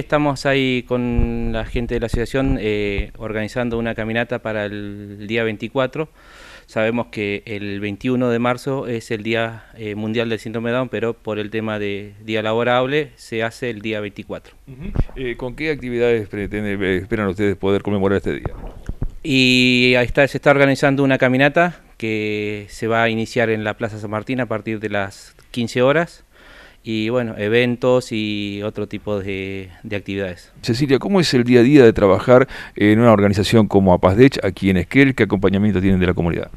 Estamos ahí con la gente de la asociación eh, organizando una caminata para el día 24. Sabemos que el 21 de marzo es el Día eh, Mundial del Síndrome de Down, pero por el tema de día laborable se hace el día 24. Eh, ¿Con qué actividades pretende, esperan ustedes poder conmemorar este día? Y está, se está organizando una caminata que se va a iniciar en la Plaza San Martín a partir de las 15 horas y bueno, eventos y otro tipo de, actividades. Cecilia, ¿cómo es el día a día de trabajar en una organización como APASDECH aquí en Esquel? ¿Qué acompañamiento tienen de la comunidad?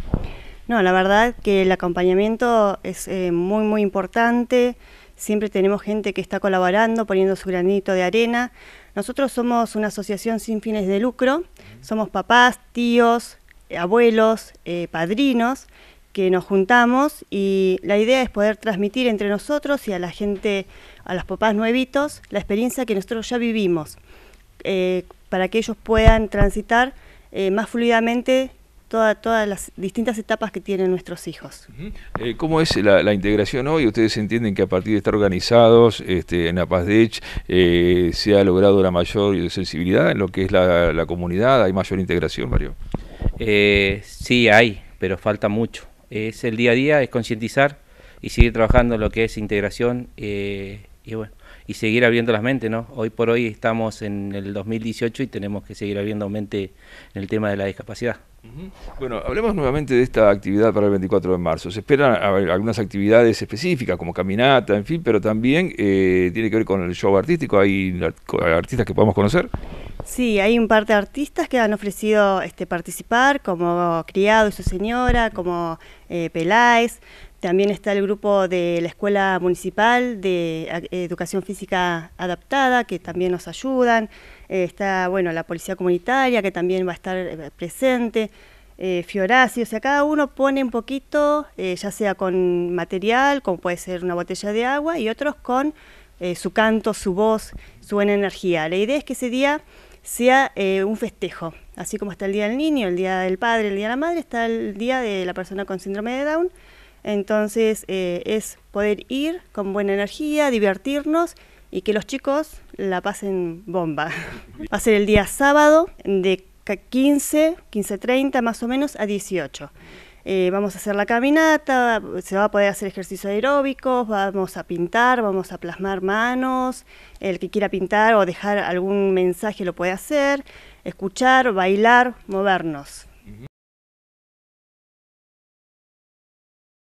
No, la verdad que el acompañamiento es eh, muy, muy importante. Siempre tenemos gente que está colaborando, poniendo su granito de arena. Nosotros somos una asociación sin fines de lucro. Somos papás, tíos, abuelos, eh, padrinos que nos juntamos y la idea es poder transmitir entre nosotros y a la gente, a los papás nuevitos, la experiencia que nosotros ya vivimos, eh, para que ellos puedan transitar eh, más fluidamente todas las distintas etapas que tienen nuestros hijos. Eh, ¿Cómo es la, integración hoy? Ustedes entienden que a partir de estar organizados este, en APASDECH eh, se ha logrado la mayor sensibilidad en lo que es la, la comunidad, hay mayor integración, Mario. sí, hay, pero falta mucho es el día a día, es concientizar y seguir trabajando en lo que es integración eh, y bueno y seguir abriendo las mentes, ¿no? Hoy por hoy estamos en el 2018 y tenemos que seguir abriendo mente en el tema de la discapacidad. Bueno, hablemos nuevamente de esta actividad para el 24 de marzo. Se esperan algunas actividades específicas como caminata, en fin, pero también eh, tiene que ver con el show artístico. ¿Hay artistas que podamos conocer? Sí, hay un par de artistas que han ofrecido este, participar, como Criado y su señora, como eh, Peláez. También está el grupo de la Escuela Municipal de Educación Física Adaptada, que también nos ayudan. Eh, está, bueno, la Policía Comunitaria, que también va a estar eh, presente. Eh, o sea, cada uno pone un poquito, eh, ya sea con material, como puede ser una botella de agua, y otros con su canto, su voz, su buena energía. La idea es que ese día sea un festejo, así como está el Día del Niño, el Día del Padre, el Día de la Madre, está el Día de la Persona con Síndrome de Down, entonces eh, es poder ir con buena energía, divertirnos y que los chicos la pasen bomba. Va a ser el día sábado de 15, 15.30 más o menos a 18. Eh, vamos a hacer la caminata, se va a poder hacer ejercicios aeróbicos, vamos a pintar, vamos a plasmar manos, el que quiera pintar o dejar algún mensaje lo puede hacer, escuchar, bailar, movernos.